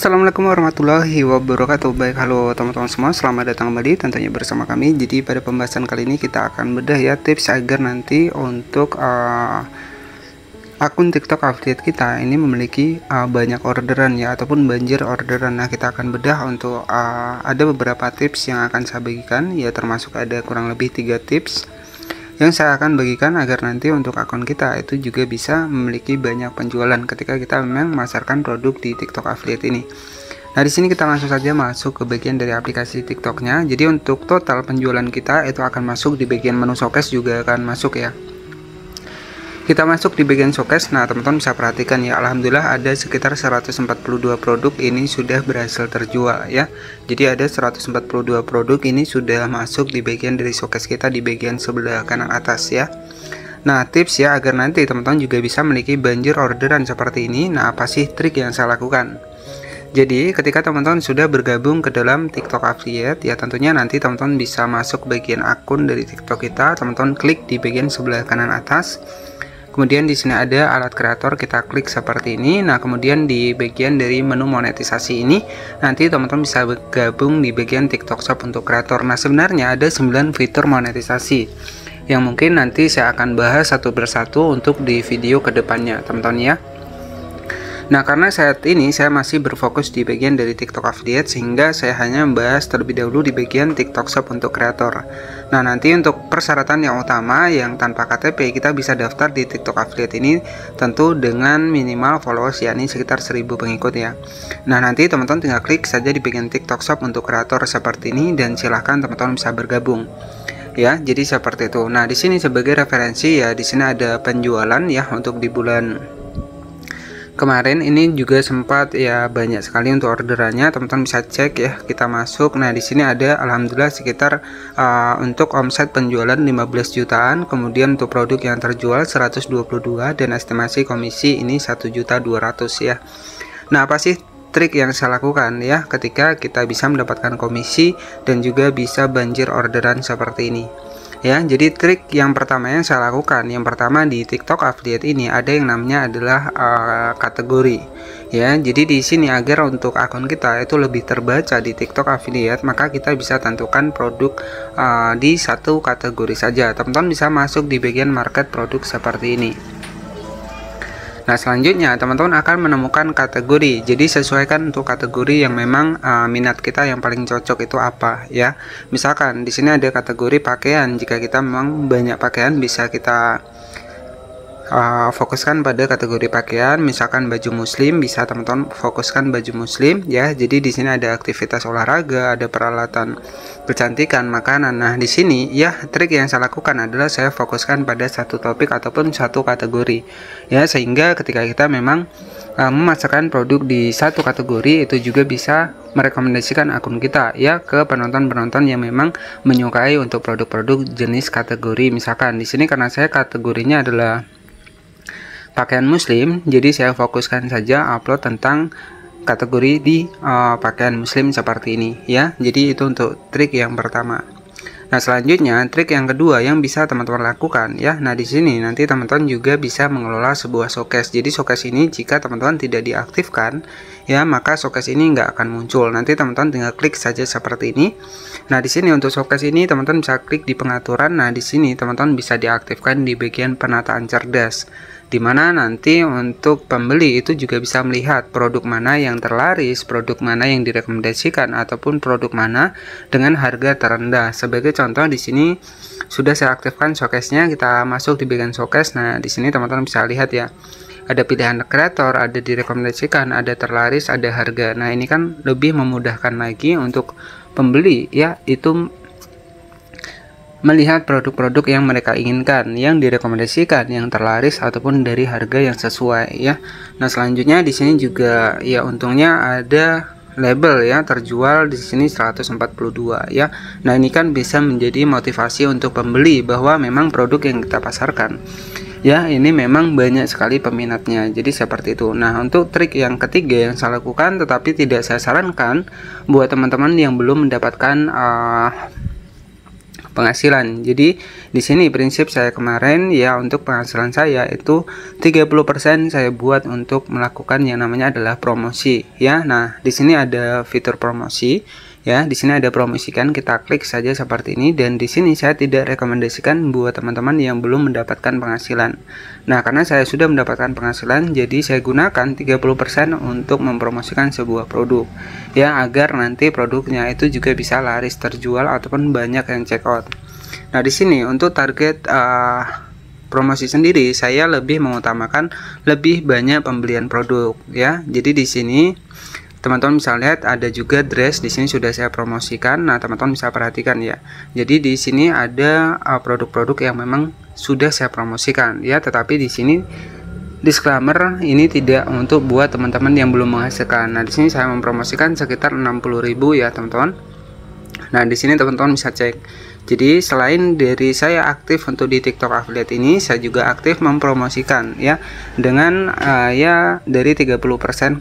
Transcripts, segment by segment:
Assalamualaikum warahmatullahi wabarakatuh Baik halo teman-teman semua selamat datang kembali tentunya bersama kami Jadi pada pembahasan kali ini kita akan bedah ya tips agar nanti untuk uh, akun tiktok affiliate kita ini memiliki uh, banyak orderan ya ataupun banjir orderan Nah kita akan bedah untuk uh, ada beberapa tips yang akan saya bagikan ya termasuk ada kurang lebih tiga tips yang saya akan bagikan agar nanti untuk akun kita itu juga bisa memiliki banyak penjualan ketika kita memang memasarkan produk di TikTok affiliate ini. Nah, di sini kita langsung saja masuk ke bagian dari aplikasi TikToknya. Jadi untuk total penjualan kita itu akan masuk di bagian menu showcase juga akan masuk ya kita masuk di bagian showcase nah teman-teman bisa perhatikan ya Alhamdulillah ada sekitar 142 produk ini sudah berhasil terjual ya jadi ada 142 produk ini sudah masuk di bagian dari showcase kita di bagian sebelah kanan atas ya Nah tips ya agar nanti teman-teman juga bisa memiliki banjir orderan seperti ini Nah apa sih trik yang saya lakukan jadi ketika teman-teman sudah bergabung ke dalam TikTok Affiliate ya tentunya nanti teman-teman bisa masuk bagian akun dari TikTok kita teman-teman klik di bagian sebelah kanan atas kemudian di sini ada alat kreator kita klik seperti ini nah kemudian di bagian dari menu monetisasi ini nanti teman-teman bisa bergabung di bagian tiktok shop untuk kreator nah sebenarnya ada 9 fitur monetisasi yang mungkin nanti saya akan bahas satu persatu untuk di video kedepannya teman-teman ya Nah, karena saat ini saya masih berfokus di bagian dari TikTok Affiliate sehingga saya hanya membahas terlebih dahulu di bagian TikTok Shop untuk kreator. Nah, nanti untuk persyaratan yang utama yang tanpa KTP kita bisa daftar di TikTok Affiliate ini tentu dengan minimal followers yakni sekitar 1000 pengikut ya. Nah, nanti teman-teman tinggal klik saja di bagian TikTok Shop untuk kreator seperti ini dan silahkan teman-teman bisa bergabung ya jadi seperti itu nah di sini sebagai referensi ya di sini ada penjualan ya untuk di bulan kemarin ini juga sempat ya banyak sekali untuk orderannya teman-teman bisa cek ya kita masuk nah di sini ada alhamdulillah sekitar uh, untuk omset penjualan 15 jutaan kemudian untuk produk yang terjual 122 dan estimasi komisi ini juta 200 ya nah apa sih trik yang saya lakukan ya ketika kita bisa mendapatkan komisi dan juga bisa banjir orderan seperti ini ya jadi trik yang pertama yang saya lakukan yang pertama di TikTok affiliate ini ada yang namanya adalah uh, kategori ya jadi di sini agar untuk akun kita itu lebih terbaca di TikTok affiliate maka kita bisa tentukan produk uh, di satu kategori saja teman-teman bisa masuk di bagian market produk seperti ini Nah selanjutnya teman-teman akan menemukan kategori. Jadi sesuaikan untuk kategori yang memang uh, minat kita yang paling cocok itu apa ya. Misalkan di sini ada kategori pakaian. Jika kita memang banyak pakaian bisa kita Eh, fokuskan pada kategori pakaian misalkan baju muslim bisa teman-teman fokuskan baju muslim ya jadi di sini ada aktivitas olahraga ada peralatan kecantikan makanan nah di sini ya trik yang saya lakukan adalah saya fokuskan pada satu topik ataupun satu kategori ya sehingga ketika kita memang uh, memasarkan produk di satu kategori itu juga bisa merekomendasikan akun kita ya ke penonton-penonton yang memang menyukai untuk produk-produk jenis kategori misalkan di sini karena saya kategorinya adalah pakaian muslim, jadi saya fokuskan saja upload tentang kategori di uh, pakaian muslim seperti ini ya. Jadi itu untuk trik yang pertama. Nah, selanjutnya trik yang kedua yang bisa teman-teman lakukan ya. Nah, di sini nanti teman-teman juga bisa mengelola sebuah showcase. Jadi showcase ini jika teman-teman tidak diaktifkan ya, maka showcase ini nggak akan muncul. Nanti teman-teman tinggal klik saja seperti ini. Nah, di sini untuk showcase ini teman-teman bisa klik di pengaturan. Nah, di sini teman-teman bisa diaktifkan di bagian penataan cerdas di mana nanti untuk pembeli itu juga bisa melihat produk mana yang terlaris, produk mana yang direkomendasikan ataupun produk mana dengan harga terendah. Sebagai contoh di sini sudah saya aktifkan showcase-nya, kita masuk di bagian showcase. Nah, di sini teman-teman bisa lihat ya. Ada pilihan kreator, ada direkomendasikan, ada terlaris, ada harga. Nah, ini kan lebih memudahkan lagi untuk pembeli ya itu melihat produk-produk yang mereka inginkan, yang direkomendasikan, yang terlaris ataupun dari harga yang sesuai ya. Nah, selanjutnya di sini juga ya untungnya ada label ya terjual di sini 142 ya. Nah, ini kan bisa menjadi motivasi untuk pembeli bahwa memang produk yang kita pasarkan ya ini memang banyak sekali peminatnya jadi seperti itu nah untuk trik yang ketiga yang saya lakukan tetapi tidak saya sarankan buat teman-teman yang belum mendapatkan uh, penghasilan. Jadi di sini prinsip saya kemarin ya untuk penghasilan saya itu 30% saya buat untuk melakukan yang namanya adalah promosi ya. Nah, di sini ada fitur promosi ya. Di sini ada promosikan, kita klik saja seperti ini dan di sini saya tidak rekomendasikan buat teman-teman yang belum mendapatkan penghasilan. Nah, karena saya sudah mendapatkan penghasilan, jadi saya gunakan 30% untuk mempromosikan sebuah produk ya agar nanti produknya itu juga bisa laris terjual ataupun banyak yang check out. Nah, di sini untuk target uh, promosi sendiri saya lebih mengutamakan lebih banyak pembelian produk ya. Jadi di sini teman-teman bisa lihat ada juga dress di sini sudah saya promosikan. Nah, teman-teman bisa perhatikan ya. Jadi di sini ada eh, produk-produk uh, yang memang sudah saya promosikan ya, tetapi di sini disclaimer ini tidak untuk buat teman-teman yang belum menghasilkan. Nah, di sini saya mempromosikan sekitar 60.000 ya, teman-teman. Nah, di sini teman-teman bisa cek jadi selain dari saya aktif untuk di TikTok affiliate ini, saya juga aktif mempromosikan ya dengan uh, ya dari 30%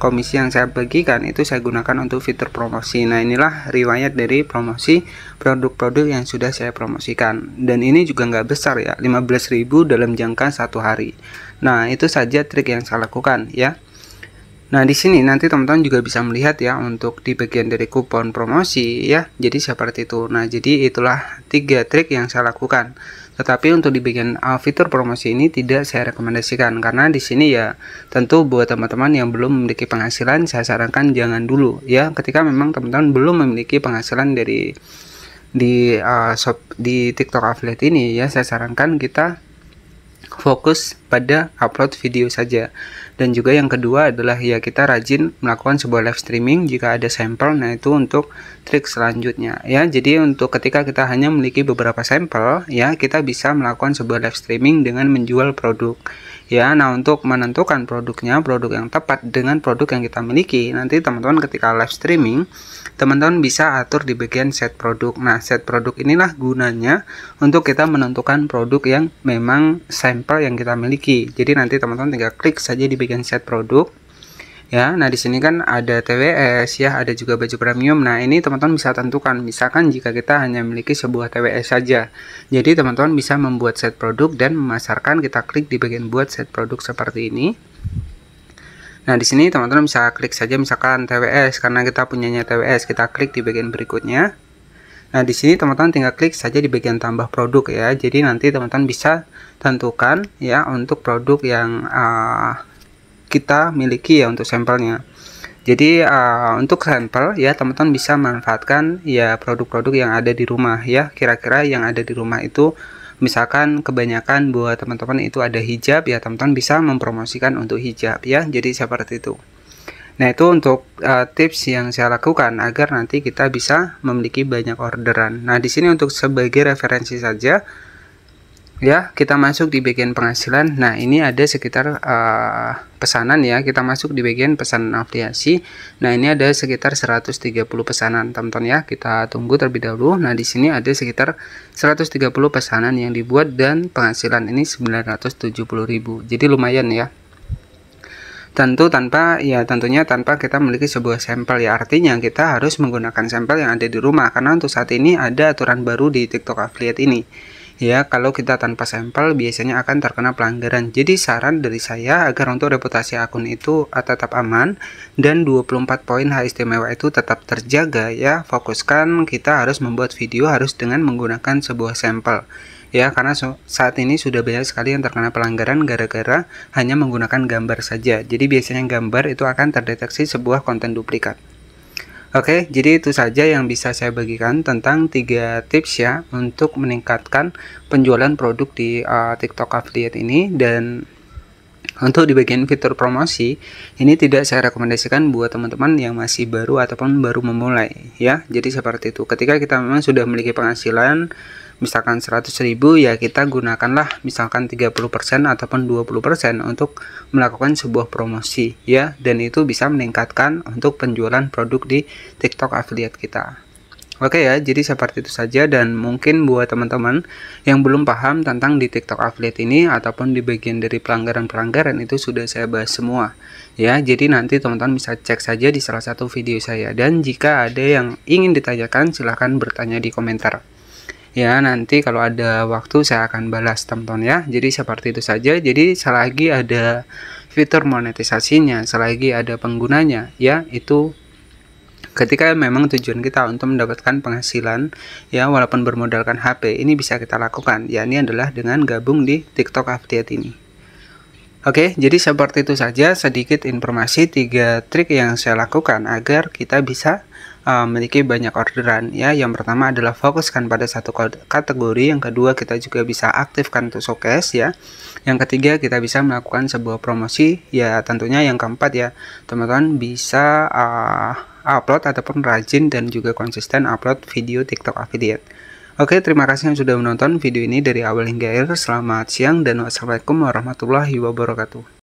komisi yang saya bagikan itu saya gunakan untuk fitur promosi. Nah, inilah riwayat dari promosi produk-produk yang sudah saya promosikan. Dan ini juga nggak besar ya, 15.000 dalam jangka satu hari. Nah, itu saja trik yang saya lakukan ya. Nah, di sini nanti teman-teman juga bisa melihat ya untuk di bagian dari kupon promosi ya. Jadi seperti itu. Nah, jadi itulah tiga trik yang saya lakukan. Tetapi untuk di bagian uh, fitur promosi ini tidak saya rekomendasikan karena di sini ya tentu buat teman-teman yang belum memiliki penghasilan saya sarankan jangan dulu ya ketika memang teman-teman belum memiliki penghasilan dari di uh, shop di TikTok affiliate ini ya saya sarankan kita fokus pada upload video saja dan juga yang kedua adalah ya kita rajin melakukan sebuah live streaming jika ada sampel nah itu untuk trik selanjutnya ya jadi untuk ketika kita hanya memiliki beberapa sampel ya kita bisa melakukan sebuah live streaming dengan menjual produk ya nah untuk menentukan produknya produk yang tepat dengan produk yang kita miliki nanti teman-teman ketika live streaming teman-teman bisa atur di bagian set produk nah set produk inilah gunanya untuk kita menentukan produk yang memang sampel yang kita miliki jadi nanti teman-teman tinggal klik saja di bagian set produk ya. Nah, di sini kan ada TWS ya, ada juga baju premium. Nah, ini teman-teman bisa tentukan misalkan jika kita hanya memiliki sebuah TWS saja. Jadi, teman-teman bisa membuat set produk dan memasarkan. Kita klik di bagian buat set produk seperti ini. Nah, di sini teman-teman bisa klik saja misalkan TWS karena kita punyanya TWS, kita klik di bagian berikutnya. Nah, di sini teman-teman tinggal klik saja di bagian tambah produk ya. Jadi nanti teman-teman bisa tentukan ya untuk produk yang uh, kita miliki ya untuk sampelnya jadi uh, untuk sampel ya teman-teman bisa manfaatkan ya produk-produk yang ada di rumah ya kira-kira yang ada di rumah itu misalkan kebanyakan buat teman-teman itu ada hijab ya teman-teman bisa mempromosikan untuk hijab ya jadi seperti itu nah itu untuk uh, tips yang saya lakukan agar nanti kita bisa memiliki banyak orderan nah di sini untuk sebagai referensi saja ya kita masuk di bagian penghasilan nah ini ada sekitar uh, pesanan ya kita masuk di bagian pesanan afiliasi nah ini ada sekitar 130 pesanan teman-teman ya kita tunggu terlebih dahulu nah di sini ada sekitar 130 pesanan yang dibuat dan penghasilan ini 970.000 jadi lumayan ya tentu tanpa ya tentunya tanpa kita memiliki sebuah sampel ya artinya kita harus menggunakan sampel yang ada di rumah karena untuk saat ini ada aturan baru di TikTok affiliate ini ya kalau kita tanpa sampel biasanya akan terkena pelanggaran. Jadi saran dari saya agar untuk reputasi akun itu tetap aman dan 24 poin hak istimewa itu tetap terjaga ya. Fokuskan kita harus membuat video harus dengan menggunakan sebuah sampel ya karena so, saat ini sudah banyak sekali yang terkena pelanggaran gara-gara hanya menggunakan gambar saja jadi biasanya gambar itu akan terdeteksi sebuah konten duplikat Oke, jadi itu saja yang bisa saya bagikan tentang tiga tips ya untuk meningkatkan penjualan produk di uh, TikTok affiliate ini dan untuk di bagian fitur promosi ini tidak saya rekomendasikan buat teman-teman yang masih baru ataupun baru memulai ya. Jadi seperti itu. Ketika kita memang sudah memiliki penghasilan misalkan 100 ya kita gunakanlah misalkan 30% ataupun 20% untuk melakukan sebuah promosi ya dan itu bisa meningkatkan untuk penjualan produk di TikTok affiliate kita Oke ya, jadi seperti itu saja dan mungkin buat teman-teman yang belum paham tentang di TikTok affiliate ini ataupun di bagian dari pelanggaran-pelanggaran itu sudah saya bahas semua. Ya, jadi nanti teman-teman bisa cek saja di salah satu video saya dan jika ada yang ingin ditanyakan silahkan bertanya di komentar ya nanti kalau ada waktu saya akan balas teman-teman ya jadi seperti itu saja jadi selagi ada fitur monetisasinya selagi ada penggunanya ya itu ketika memang tujuan kita untuk mendapatkan penghasilan ya walaupun bermodalkan HP ini bisa kita lakukan Ya ini adalah dengan gabung di TikTok Affiliate ini Oke, jadi seperti itu saja sedikit informasi tiga trik yang saya lakukan agar kita bisa Eh, memiliki banyak orderan ya. Yang pertama adalah fokuskan pada satu kategori, yang kedua kita juga bisa aktifkan untuk showcase ya. Yang ketiga kita bisa melakukan sebuah promosi ya tentunya yang keempat ya teman-teman bisa uh, upload ataupun rajin dan juga konsisten upload video TikTok affiliate. Oke, terima kasih yang sudah menonton video ini dari awal hingga akhir. Selamat siang dan wassalamualaikum warahmatullahi wabarakatuh.